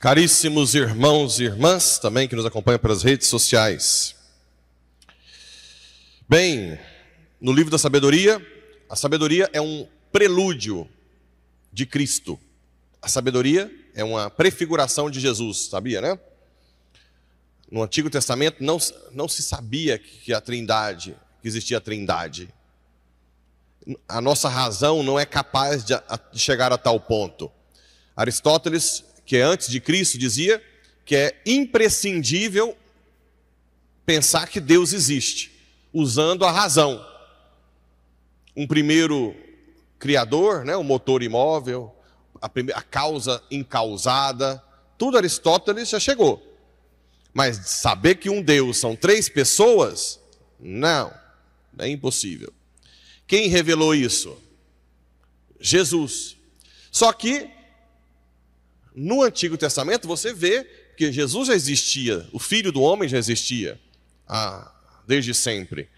Caríssimos irmãos e irmãs também que nos acompanham pelas redes sociais. Bem, no livro da sabedoria, a sabedoria é um prelúdio de Cristo. A sabedoria é uma prefiguração de Jesus, sabia, né? No Antigo Testamento não, não se sabia que a Trindade, que existia a Trindade. A nossa razão não é capaz de chegar a tal ponto. Aristóteles que é antes de Cristo, dizia que é imprescindível pensar que Deus existe, usando a razão. Um primeiro criador, né, o motor imóvel, a, primeira, a causa incausada, tudo Aristóteles já chegou. Mas saber que um Deus são três pessoas, não, é impossível. Quem revelou isso? Jesus. Só que no Antigo Testamento você vê que Jesus já existia, o Filho do Homem já existia ah, desde sempre.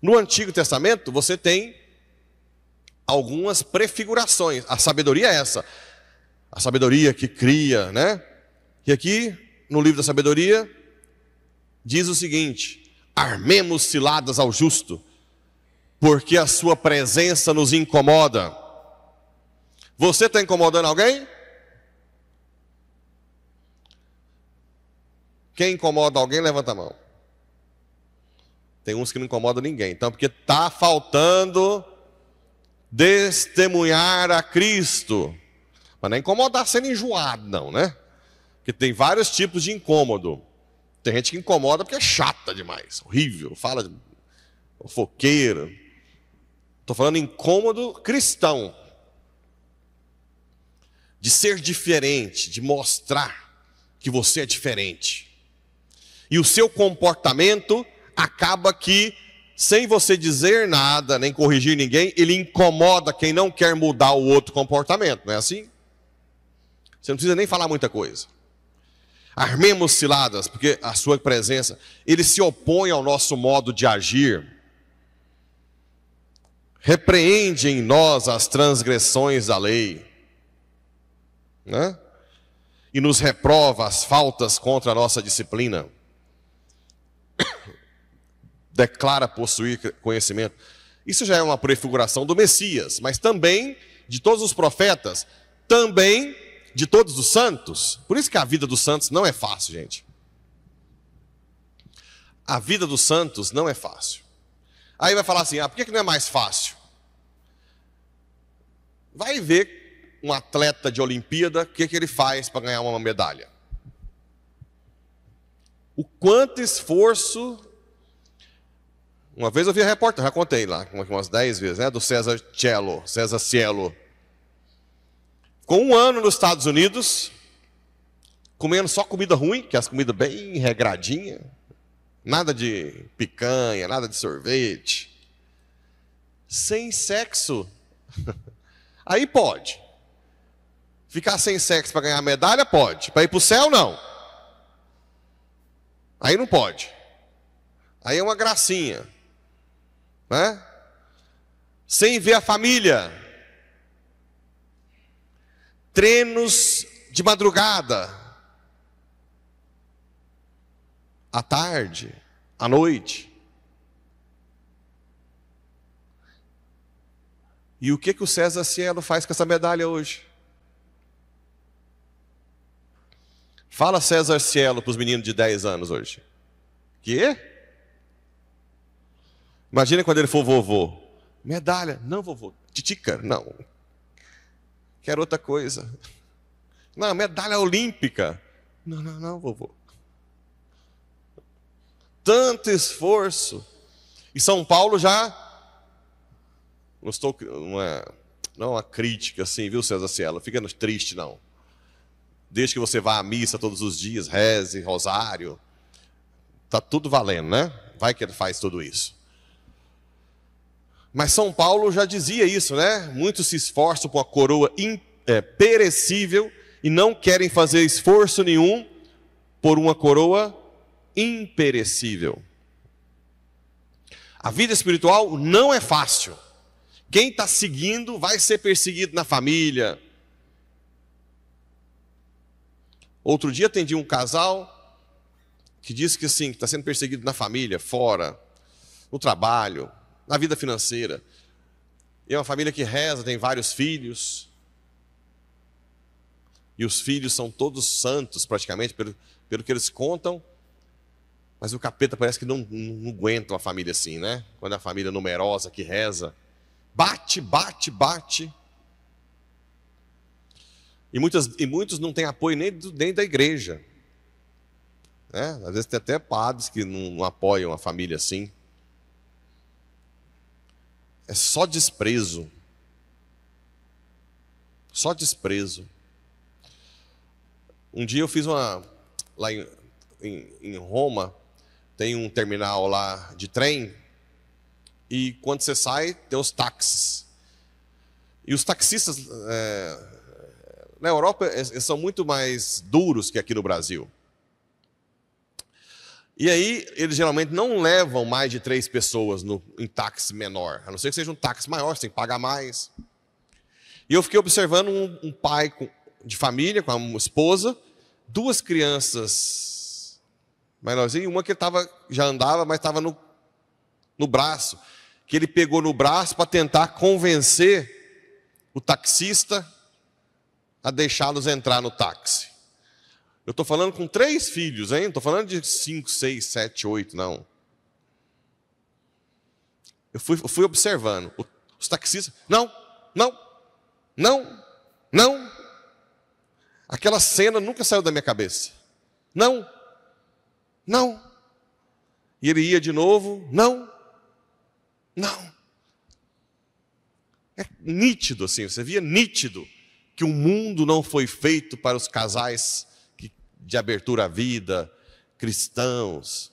No Antigo Testamento você tem algumas prefigurações. A sabedoria é essa, a sabedoria que cria, né? E aqui no livro da Sabedoria diz o seguinte: armemos ciladas ao justo, porque a sua presença nos incomoda. Você está incomodando alguém? Quem incomoda alguém, levanta a mão. Tem uns que não incomodam ninguém. Então, porque está faltando testemunhar a Cristo. Mas não é incomodar sendo enjoado, não, né? Porque tem vários tipos de incômodo. Tem gente que incomoda porque é chata demais, horrível, fala de fofoqueira. Estou falando incômodo cristão. De ser diferente, de mostrar que você é diferente. E o seu comportamento acaba que, sem você dizer nada, nem corrigir ninguém, ele incomoda quem não quer mudar o outro comportamento, não é assim? Você não precisa nem falar muita coisa. Armemos ciladas, porque a sua presença, ele se opõe ao nosso modo de agir. Repreende em nós as transgressões da lei. Né? E nos reprova as faltas contra a nossa disciplina. declara possuir conhecimento. Isso já é uma prefiguração do Messias, mas também de todos os profetas, também de todos os santos. Por isso que a vida dos santos não é fácil, gente. A vida dos santos não é fácil. Aí vai falar assim: ah, por que, não é mais fácil? Vai ver um atleta de Olimpíada, o que, que ele faz para ganhar uma medalha? o quanto esforço. Uma vez eu vi a repórter, já contei lá, umas 10 vezes, né? Do César Cielo, César Cielo. com um ano nos Estados Unidos, comendo só comida ruim, que é as comidas bem regradinha, nada de picanha, nada de sorvete, sem sexo. Aí pode. Ficar sem sexo para ganhar medalha pode, para ir para o céu não. Aí não pode. Aí é uma gracinha. Né? Sem ver a família. Treinos de madrugada. À tarde, à noite. E o que, que o César Cielo faz com essa medalha hoje? Fala César Cielo para os meninos de 10 anos hoje. Que? Imagina quando ele for vovô. Medalha. Não, vovô. Titica. Não. Quero outra coisa. Não, medalha olímpica. Não, não, não, vovô. Tanto esforço. E São Paulo já. Não estou. Não é, não é uma crítica assim, viu, César Cielo? Fica triste, não desde que você vá à missa todos os dias, reze, rosário, tá tudo valendo, né? Vai que ele faz tudo isso. Mas São Paulo já dizia isso, né? Muitos se esforçam com a coroa in, é, perecível e não querem fazer esforço nenhum por uma coroa imperecível. A vida espiritual não é fácil. Quem está seguindo vai ser perseguido na família, Outro dia atendi um casal que disse que assim, está sendo perseguido na família, fora, no trabalho, na vida financeira. E é uma família que reza, tem vários filhos. E os filhos são todos santos, praticamente, pelo, pelo que eles contam. Mas o capeta parece que não, não aguenta uma família assim, né? Quando é a família numerosa que reza. Bate, bate, bate. E, muitas, e muitos não têm apoio nem, do, nem da igreja. É, às vezes tem até padres que não, não apoiam a família assim. É só desprezo. Só desprezo. Um dia eu fiz uma. Lá em, em, em Roma, tem um terminal lá de trem. E quando você sai, tem os táxis. E os taxistas, é, na Europa, eles é, é, são muito mais duros que aqui no Brasil. E aí, eles geralmente não levam mais de três pessoas no, em táxi menor, a não ser que seja um táxi maior, você tem que pagar mais. E eu fiquei observando um, um pai com, de família, com a esposa, duas crianças menorzinhas, uma que tava, já andava, mas estava no, no braço, que ele pegou no braço para tentar convencer o taxista a deixá-los entrar no táxi. Eu estou falando com três filhos, hein? Não estou falando de cinco, seis, sete, oito, não. Eu fui, eu fui observando. Os taxistas, não, não, não, não. Aquela cena nunca saiu da minha cabeça. Não, não. E ele ia de novo, não, não. É nítido assim, você via nítido que o mundo não foi feito para os casais de abertura à vida, cristãos.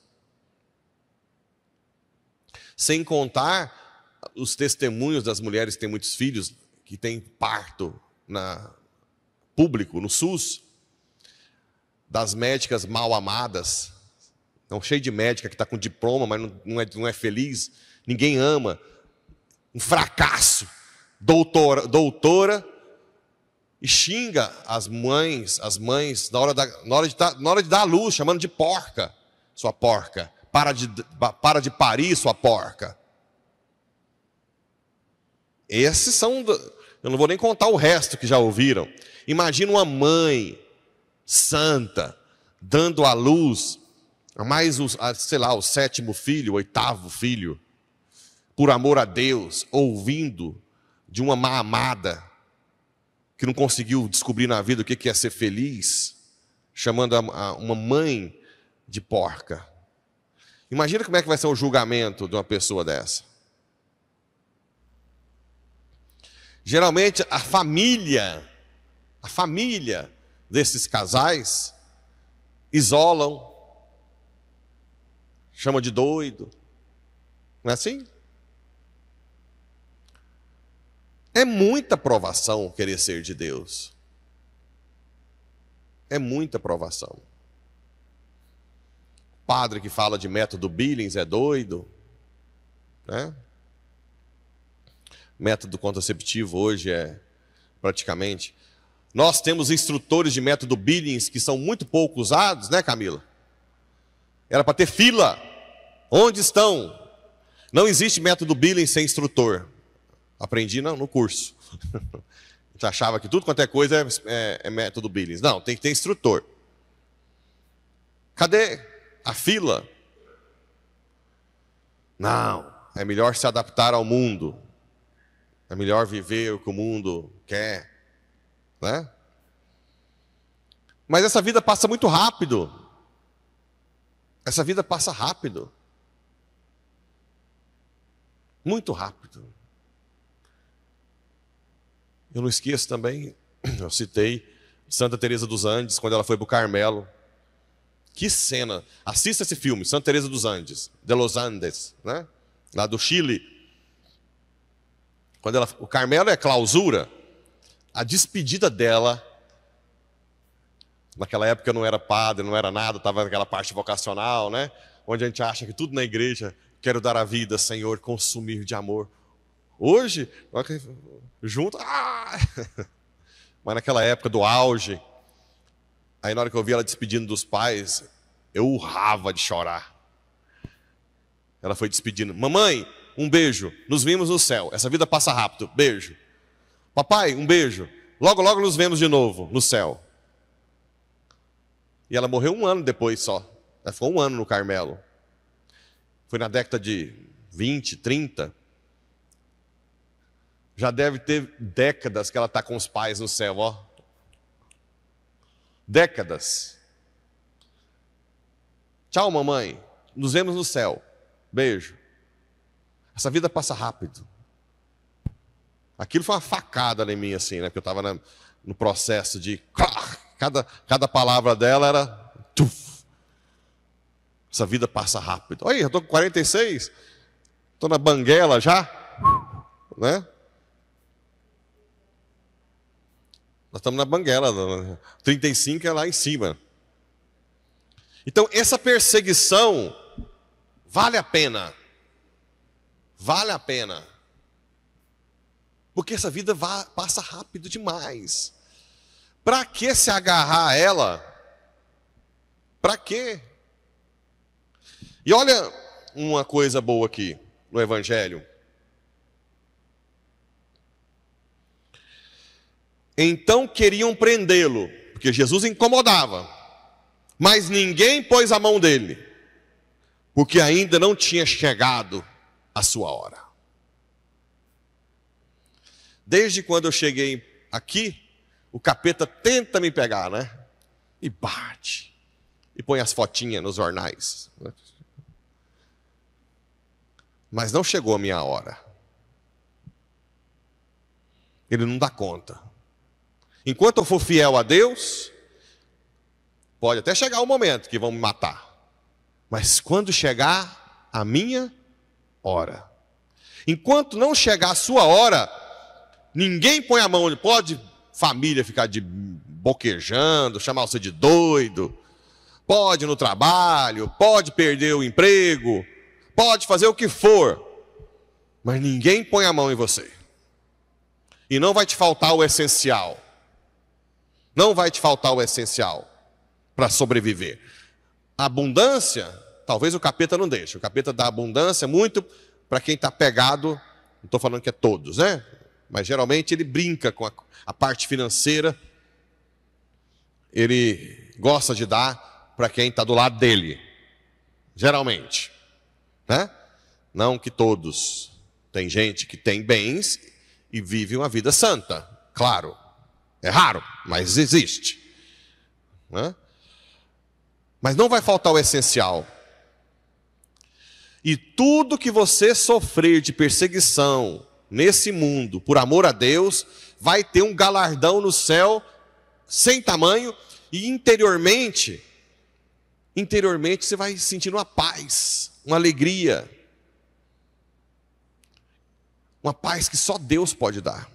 Sem contar os testemunhos das mulheres que têm muitos filhos, que têm parto na público, no SUS, das médicas mal amadas, não cheio de médica que está com diploma, mas não, é, não é feliz, ninguém ama, um fracasso, doutora, doutora e xinga as mães, as mães, na hora, da, na hora, de, na hora de dar a luz, chamando de porca, sua porca. Para de, para de parir, sua porca. Esses são. Eu não vou nem contar o resto que já ouviram. Imagina uma mãe santa dando à luz a mais, sei lá, o sétimo filho, o oitavo filho, por amor a Deus, ouvindo de uma má amada que não conseguiu descobrir na vida o que é ser feliz, chamando uma mãe de porca. Imagina como é que vai ser o julgamento de uma pessoa dessa. Geralmente a família, a família desses casais isolam, chama de doido. Não é assim? É muita provação querer ser de Deus. É muita provação. O padre que fala de método Billings é doido, né? Método contraceptivo hoje é praticamente. Nós temos instrutores de método Billings que são muito pouco usados, né, Camila? Era para ter fila. Onde estão? Não existe método Billings sem instrutor. Aprendi não, no curso. A gente achava que tudo quanto é coisa é, é, é método Billings. Não, tem que ter instrutor. Cadê a fila? Não, é melhor se adaptar ao mundo. É melhor viver o que o mundo quer, né? Mas essa vida passa muito rápido. Essa vida passa rápido. Muito rápido. Eu não esqueço também, eu citei Santa Teresa dos Andes quando ela foi para o Carmelo. Que cena! Assista esse filme, Santa Teresa dos Andes, de los Andes, né? Lá do Chile. Quando ela, o Carmelo é clausura. A despedida dela Naquela época eu não era padre, não era nada, estava naquela parte vocacional, né? Onde a gente acha que tudo na igreja, quero dar a vida, Senhor, consumir de amor Hoje, junto, ah! mas naquela época do auge, aí na hora que eu vi ela despedindo dos pais, eu urrava de chorar. Ela foi despedindo: Mamãe, um beijo, nos vimos no céu, essa vida passa rápido, beijo. Papai, um beijo, logo, logo nos vemos de novo no céu. E ela morreu um ano depois só. Ela ficou um ano no Carmelo. Foi na década de 20, 30. Já deve ter décadas que ela está com os pais no céu, ó. Décadas. Tchau, mamãe. Nos vemos no céu. Beijo. Essa vida passa rápido. Aquilo foi uma facada em mim, assim, né? Porque eu estava no processo de. Cada, cada palavra dela era. Essa vida passa rápido. Olha, eu estou com 46, estou na banguela já, né? Nós estamos na banguela, 35 é lá em cima. Então, essa perseguição vale a pena. Vale a pena. Porque essa vida vai, passa rápido demais. Para que se agarrar a ela? Para quê? E olha uma coisa boa aqui no Evangelho. Então queriam prendê-lo, porque Jesus incomodava. Mas ninguém pôs a mão dele, porque ainda não tinha chegado a sua hora. Desde quando eu cheguei aqui, o capeta tenta me pegar, né? E bate. E põe as fotinhas nos jornais. Mas não chegou a minha hora. Ele não dá conta. Enquanto eu for fiel a Deus, pode até chegar o momento que vão me matar. Mas quando chegar a minha hora, enquanto não chegar a sua hora, ninguém põe a mão, pode família ficar de boquejando, chamar você de doido, pode no trabalho, pode perder o emprego, pode fazer o que for, mas ninguém põe a mão em você. E não vai te faltar o essencial. Não vai te faltar o essencial para sobreviver. Abundância, talvez o capeta não deixe. O capeta dá abundância muito para quem está pegado. Não estou falando que é todos, né? Mas geralmente ele brinca com a, a parte financeira. Ele gosta de dar para quem está do lado dele. Geralmente. Né? Não que todos. Tem gente que tem bens e vive uma vida santa, claro. É raro, mas existe. Né? Mas não vai faltar o essencial. E tudo que você sofrer de perseguição nesse mundo, por amor a Deus, vai ter um galardão no céu sem tamanho e interiormente, interiormente você vai sentir uma paz, uma alegria. Uma paz que só Deus pode dar.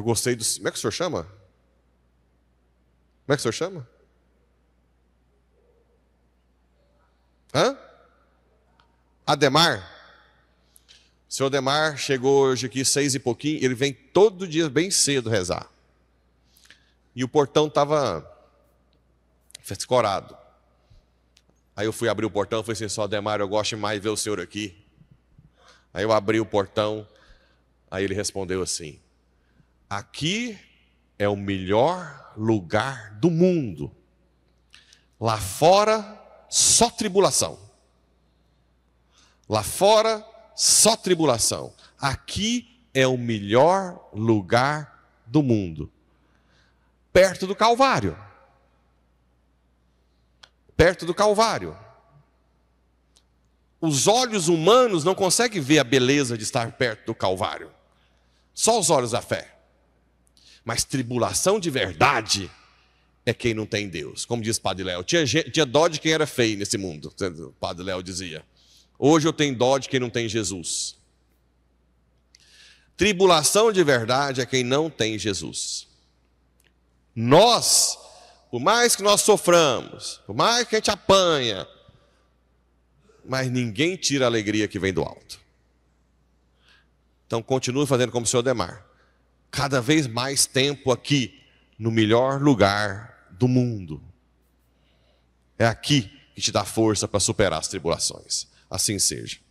Eu gostei do. Como é que o senhor chama? Como é que o senhor chama? Hã? Ademar. O senhor Ademar chegou hoje aqui seis e pouquinho, ele vem todo dia bem cedo rezar. E o portão estava escorado. Aí eu fui abrir o portão, falei assim, só Ademar, eu gosto mais de ver o senhor aqui. Aí eu abri o portão, aí ele respondeu assim, Aqui é o melhor lugar do mundo. Lá fora, só tribulação. Lá fora, só tribulação. Aqui é o melhor lugar do mundo. Perto do Calvário. Perto do Calvário. Os olhos humanos não conseguem ver a beleza de estar perto do Calvário. Só os olhos da fé. Mas tribulação de verdade é quem não tem Deus. Como diz Padre Léo, tinha, tinha dó de quem era feio nesse mundo, Padre Léo dizia. Hoje eu tenho dó de quem não tem Jesus. Tribulação de verdade é quem não tem Jesus. Nós, por mais que nós soframos, por mais que a gente apanha, mas ninguém tira a alegria que vem do alto. Então continue fazendo como o senhor Demar cada vez mais tempo aqui, no melhor lugar do mundo. É aqui que te dá força para superar as tribulações. Assim seja.